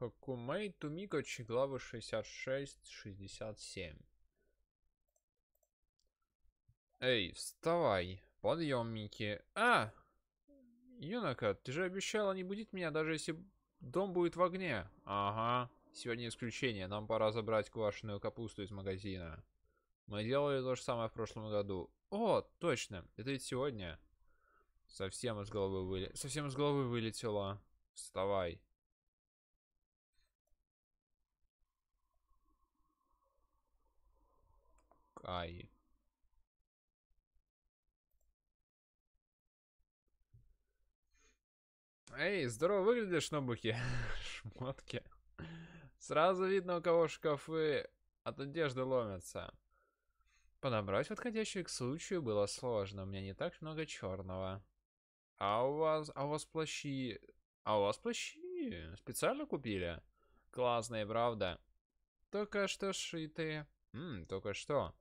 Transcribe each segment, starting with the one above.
Хакумей Тумико Чиглава 66-67. Эй, вставай, подъемники. А! Юнака, ты же обещала не будить меня, даже если дом будет в огне. Ага, сегодня исключение, нам пора забрать квашеную капусту из магазина. Мы делали то же самое в прошлом году. О, точно, это ведь сегодня. Совсем из головы, выле... Совсем из головы вылетело. Вставай. Ай! Эй, здорово выглядишь, Нобуки. Шмотки. Сразу видно, у кого шкафы от одежды ломятся. Подобрать подходящую к случаю было сложно. У меня не так много черного. А у вас, а у вас плащи... А у вас плащи специально купили? Классные, правда? Только что шитые. Ммм, только что.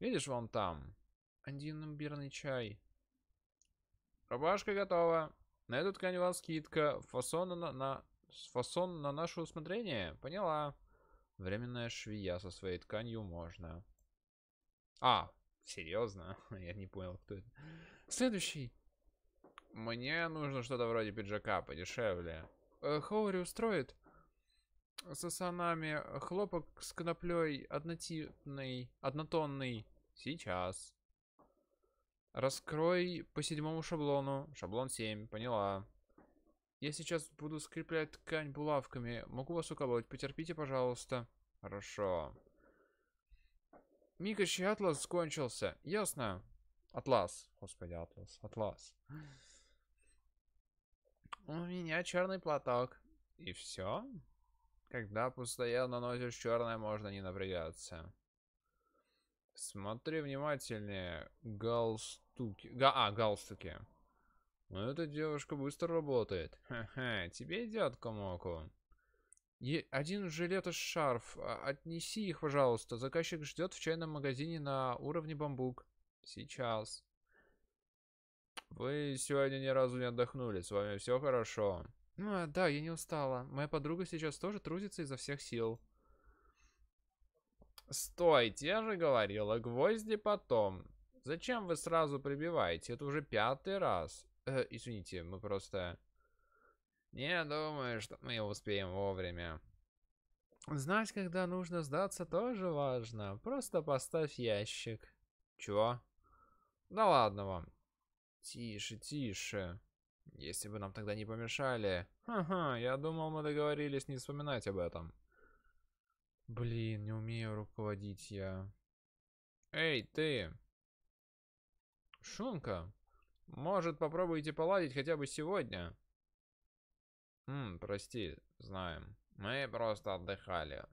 Видишь, вон там. Один имбирный чай. Рубашка готова. На эту ткань у вас скидка. Фасон на, на, фасон на наше усмотрение. Поняла. Временная швея со своей тканью можно. А, серьезно? Я не понял, кто это. Следующий. Мне нужно что-то вроде пиджака подешевле. Э, Хоури устроит? сосанами. Э, хлопок с коноплей однотипный, однотонный. Сейчас. Раскрой по седьмому шаблону. Шаблон 7, поняла. Я сейчас буду скреплять ткань булавками. Могу вас уколоть. Потерпите, пожалуйста. Хорошо. Микач Атлас кончился. Ясно. Атлас. Господи, Атлас. Атлас. У меня черный платок. И все? Когда постоянно носишь черное, можно не напрягаться. Смотри внимательнее. Галстуки. Га а, галстуки. Ну, эта девушка быстро работает. Ха-ха, тебе идет, Комоку. Е один жилет и шарф. А, отнеси их, пожалуйста. Заказчик ждет в чайном магазине на уровне бамбук. Сейчас. Вы сегодня ни разу не отдохнули. С вами все хорошо. Ну, а, да, я не устала. Моя подруга сейчас тоже трудится изо всех сил. Стойте, я же говорила, гвозди потом. Зачем вы сразу прибиваете? Это уже пятый раз. Э, извините, мы просто... Не думаю, что мы успеем вовремя. Знать, когда нужно сдаться, тоже важно. Просто поставь ящик. Чего? Да ладно вам. Тише, тише. Если бы нам тогда не помешали. Ха-ха, я думал, мы договорились не вспоминать об этом. Блин, не умею руководить я. Эй, ты! Шунка, может попробуйте поладить хотя бы сегодня? Ммм, прости, знаем. Мы просто отдыхали.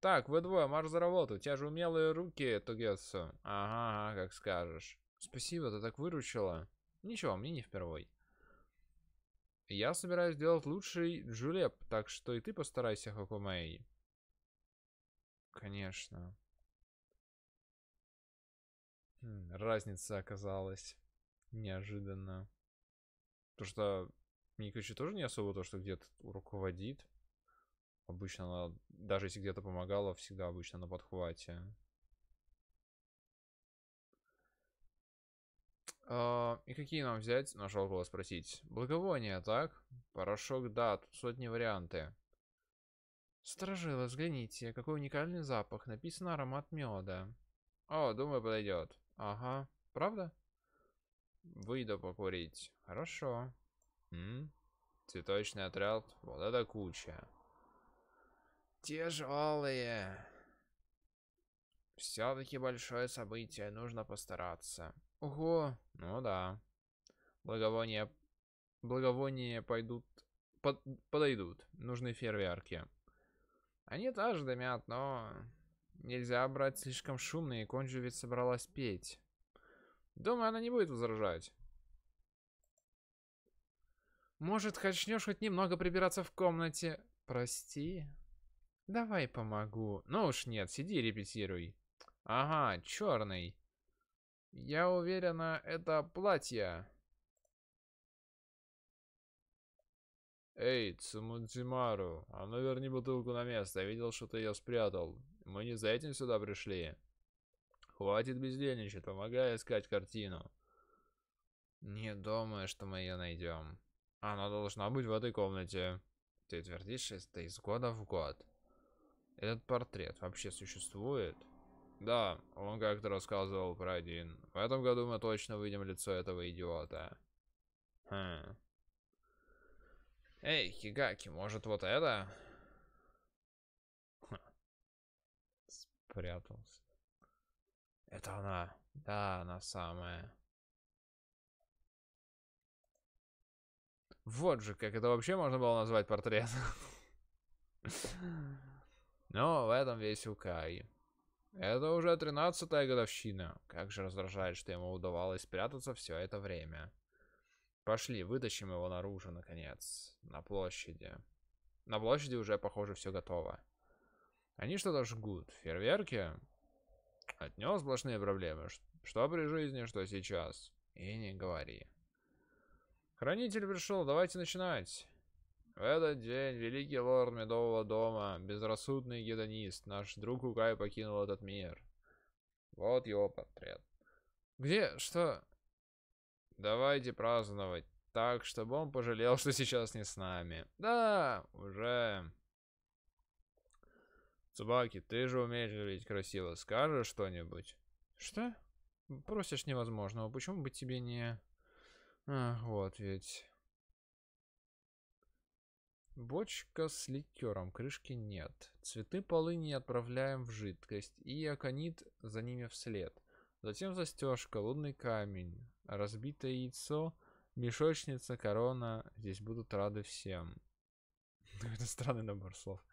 Так, вы двое, марш за работу. У тебя же умелые руки, Тугетсу. Ага, ага, как скажешь. Спасибо, ты так выручила. Ничего, мне не впервой. Я собираюсь сделать лучший джулеп, так что и ты постарайся, Хокумей. Конечно. Хм, разница оказалась неожиданно. То что Микучи тоже не особо то, что где-то руководит. Обычно она, даже если где-то помогала, всегда обычно на подхвате. Uh, и какие нам взять? Нашел кого спросить. Благовоние, так? Порошок, да, тут сотни варианты. Сторожило, взгляните, какой уникальный запах. Написано аромат меда. О, думаю, подойдет. Ага, правда? Выйду покурить. Хорошо. М -м, цветочный отряд. Вот это куча. Тяжелые. Все-таки большое событие, нужно постараться. Ого, ну да. Благовония, благовония пойдут, под, подойдут. Нужны фейерверки. Они тоже дымят, но нельзя брать слишком шумные. и ведь собралась петь. Думаю, она не будет возражать. Может, хочешь хоть немного прибираться в комнате? Прости. Давай помогу. Ну уж нет, сиди репетируй. Ага, черный. Я уверена, это платье. Эй, Цумудзимару, а ну верни бутылку на место. Я видел, что ты ее спрятал. Мы не за этим сюда пришли. Хватит бездельничать, помогай искать картину. Не думаю, что мы ее найдем. Она должна быть в этой комнате. Ты твердишь это из года в год. Этот портрет вообще существует? Да, он как-то рассказывал про один. В этом году мы точно выйдем лицо этого идиота. Хм. Эй, Хигаки, может вот это? Хм. Спрятался. Это она. Да, она самая. Вот же, как это вообще можно было назвать портрет. Но в этом весь Укай. Это уже тринадцатая годовщина. Как же раздражает, что ему удавалось спрятаться все это время. Пошли, вытащим его наружу, наконец. На площади. На площади уже, похоже, все готово. Они что-то жгут. Фейерверки? От него сплошные проблемы. Что при жизни, что сейчас. И не говори. Хранитель пришел, давайте начинать. В этот день великий лорд Медового дома, безрассудный гедонист, наш друг Угай покинул этот мир. Вот его портрет. Где? Что? Давайте праздновать так, чтобы он пожалел, что сейчас не с нами. Да, уже. Собаки, ты же умеешь говорить красиво. Скажешь что-нибудь? Что? Просишь невозможного. Почему бы тебе не... Ах, вот ведь... Бочка с ликером, крышки нет. Цветы полыни отправляем в жидкость и аконит за ними вслед. Затем застежка, лунный камень, разбитое яйцо, мешочница, корона. Здесь будут рады всем. Ну, это странный набор слов.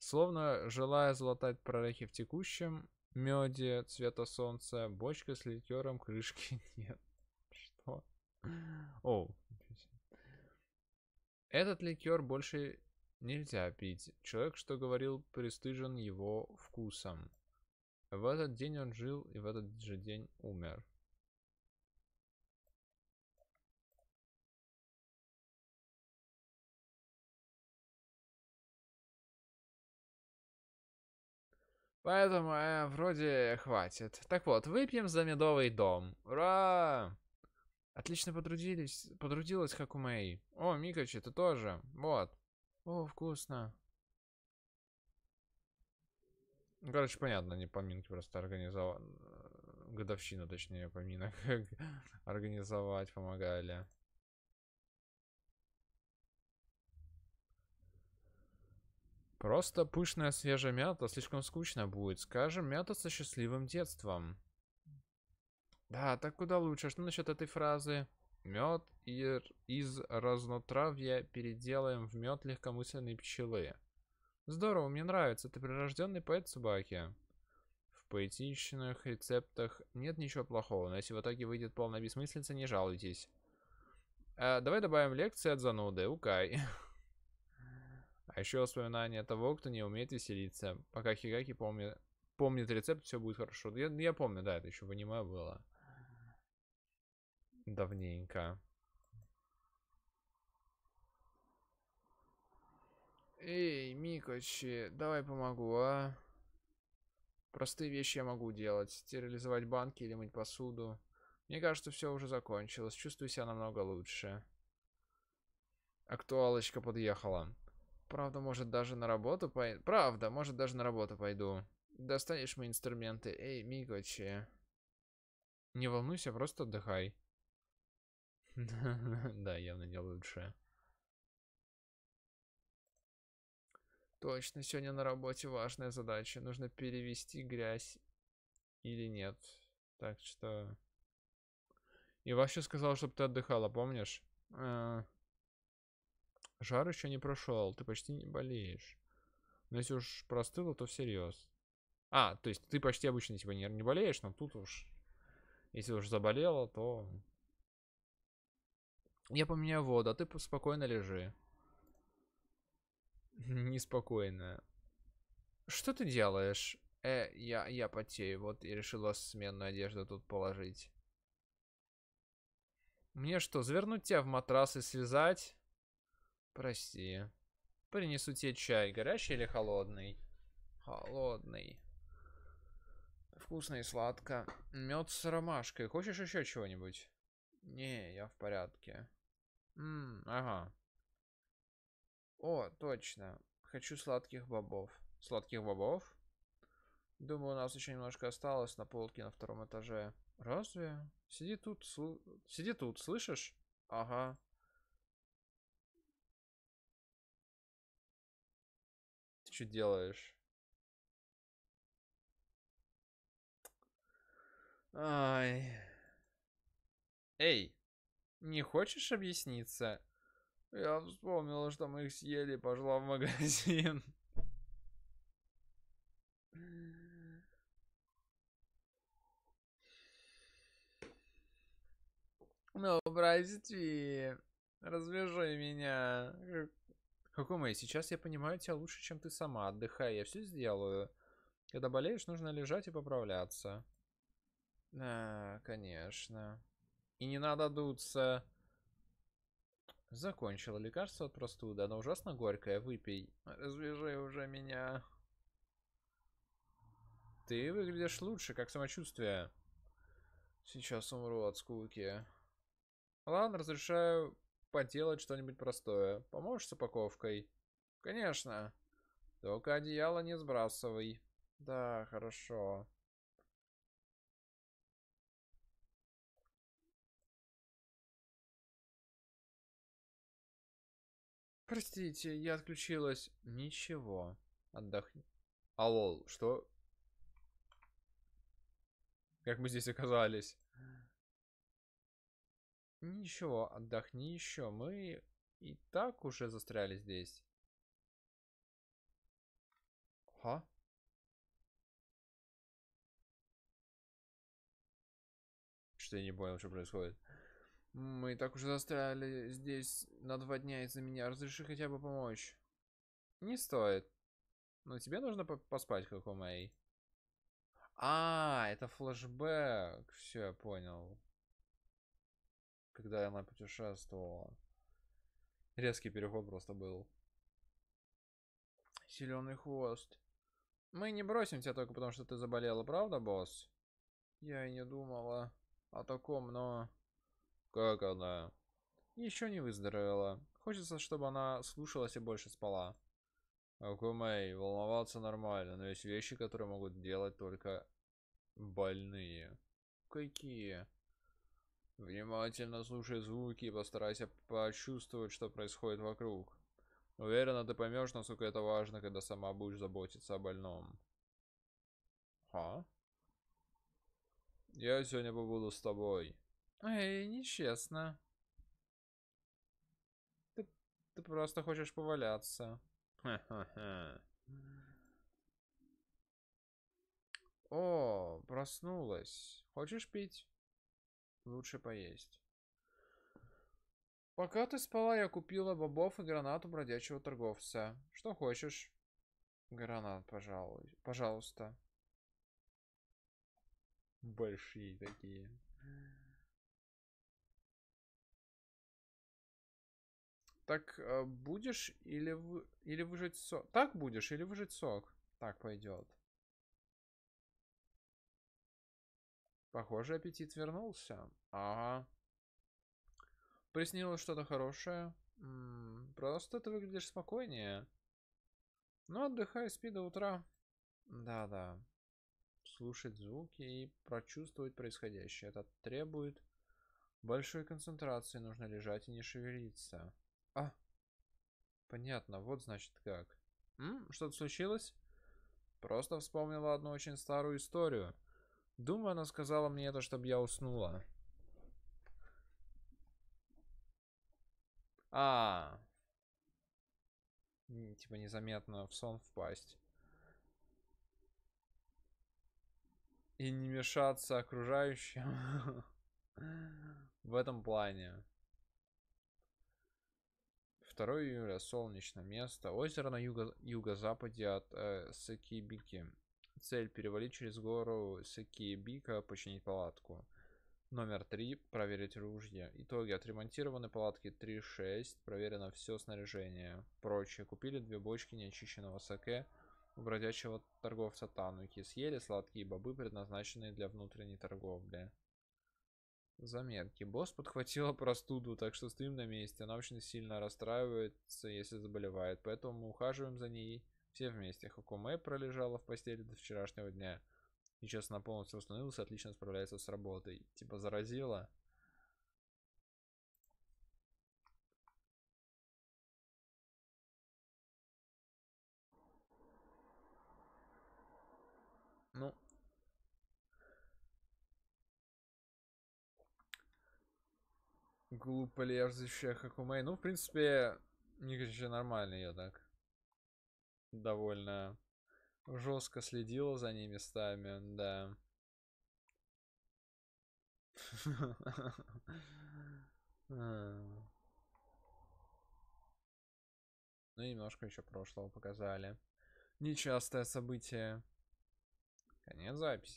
Словно желая залатать прорехи в текущем меде цвета солнца, бочка с ликером, крышки нет. Что? Оу. Этот ликер больше нельзя пить. Человек, что говорил, пристыжен его вкусом. В этот день он жил и в этот же день умер. Поэтому э, вроде хватит. Так вот, выпьем за медовый дом. Ура! Отлично подрудились, подрудилась моей. О, Микачи, ты тоже. Вот. О, вкусно. Короче, понятно, не поминки просто организовать. Годовщину, точнее, поминок. организовать помогали. Просто пышная свежая мята слишком скучно будет. Скажем, мята со счастливым детством. Да, а так куда лучше. Что насчет этой фразы? Мед из разнотравья переделаем в мед легкомысленной пчелы. Здорово, мне нравится. Ты прирожденный поэт собаки. В поэтичных рецептах нет ничего плохого, но если в итоге выйдет полная бессмыслица, не жалуйтесь. А, давай добавим лекции от зануды. Укай. А еще воспоминания того, кто не умеет веселиться. Пока Хигаки помнит, помнит рецепт, все будет хорошо. Я, я помню, да, это еще в аниме было. Давненько. Эй, Микочи, давай помогу, а? Простые вещи я могу делать. Стерилизовать банки или мыть посуду. Мне кажется, все уже закончилось. Чувствую себя намного лучше. Актуалочка подъехала. Правда, может, даже на работу пойду. Правда, может, даже на работу пойду. Достанешь мне инструменты. Эй, Микочи, Не волнуйся, просто отдыхай. Да, явно не лучше. Точно, сегодня на работе важная задача. Нужно перевести грязь или нет. Так что... И вообще сказал, чтобы ты отдыхала, помнишь? А, жар еще не прошел, ты почти не болеешь. Но если уж простыло, то всерьез. А, то есть ты почти обычно типа не, не болеешь, но тут уж... Если уж заболела, то я поменяю воду, а ты спокойно лежи. Неспокойно. Что ты делаешь? Э, я, я потею. Вот и решила сменную одежду тут положить. Мне что, завернуть тебя в матрас и связать? Прости. Принесу тебе чай. Горячий или холодный? Холодный. Вкусно и сладко. Мед с ромашкой. Хочешь еще чего-нибудь? Не, я в порядке. М ага. О, точно. Хочу сладких бобов. Сладких бобов? Думаю, у нас еще немножко осталось на полке на втором этаже. Разве? Сиди тут, сл... сиди тут, слышишь? Ага. Ты что делаешь? Ай. Эй. Не хочешь объясниться? Я вспомнила, что мы их съели, пошла в магазин. Ну, прости. Развяжи меня. Хакуме, сейчас я понимаю тебя лучше, чем ты сама. Отдыхай, я все сделаю. Когда болеешь, нужно лежать и поправляться. Да, конечно. И не надо дуться. Закончила лекарство от простуды. Оно ужасно горькое. Выпей. Развяжи уже меня. Ты выглядишь лучше, как самочувствие. Сейчас умру от скуки. Ладно, разрешаю поделать что-нибудь простое. Поможешь с упаковкой? Конечно. Только одеяло не сбрасывай. Да, хорошо. Простите, я отключилась. Ничего. Отдохни. Алло, что? Как мы здесь оказались? Ничего, отдохни еще. Мы и так уже застряли здесь. Ха? Что я не понял, что происходит. Мы так уже застряли здесь на два дня из-за меня. Разреши хотя бы помочь. Не стоит. Но тебе нужно по поспать, как у моей. А, это флешбэк. Все, я понял. Когда она путешествовала. Резкий переход просто был. Зеленый хвост. Мы не бросим тебя только потому, что ты заболела, правда, босс? Я и не думала о таком, но... Как она? Еще не выздоровела. Хочется, чтобы она слушалась и больше спала. Акумей, волноваться нормально, но есть вещи, которые могут делать только больные. Какие? Внимательно слушай звуки и постарайся почувствовать, что происходит вокруг. Уверена, ты поймешь, насколько это важно, когда сама будешь заботиться о больном. А? Я сегодня побуду с тобой. Эй, нечестно. Ты, ты просто хочешь поваляться. О, проснулась. Хочешь пить? Лучше поесть. Пока ты спала, я купила бобов и гранату бродячего торговца. Что хочешь? Гранат, пожалуй. Пожалуйста. Большие такие. Так э, будешь или, в... или выжать сок? Так будешь или выжать сок? Так пойдет. Похоже, аппетит вернулся. Ага. Приснилось что-то хорошее. М -м, просто ты выглядишь спокойнее. Ну, отдыхай, спи до утра. Да-да. Слушать звуки и прочувствовать происходящее. Это требует большой концентрации. Нужно лежать и не шевелиться. А. Понятно, вот значит как. Что-то случилось? Просто вспомнила одну очень старую историю. Думаю, она сказала мне это, чтобы я уснула. А. Типа незаметно в сон впасть. И не мешаться окружающим. В этом плане. 2 июля солнечное место. Озеро на юго- юго-западе от э, Сакибики. Цель перевалить через гору Сакибика, починить палатку. Номер 3. Проверить ружье. Итоги. Отремонтированы палатки 3.6. Проверено все снаряжение. Прочее. Купили две бочки неочищенного саке у бродячего торговца Тануки. Съели сладкие бобы, предназначенные для внутренней торговли. Заметки. Босс подхватила простуду, так что стрим на месте. Она очень сильно расстраивается, если заболевает. Поэтому мы ухаживаем за ней все вместе. Хакуме пролежала в постели до вчерашнего дня. И сейчас она полностью установилась, отлично справляется с работой. Типа заразила. Глупо ли я Хакумей? Ну, в принципе, мне кажется, нормально я так. Довольно жестко следила за ними местами, да. Ну, и немножко еще прошлого показали. Нечастое событие. Конец записи.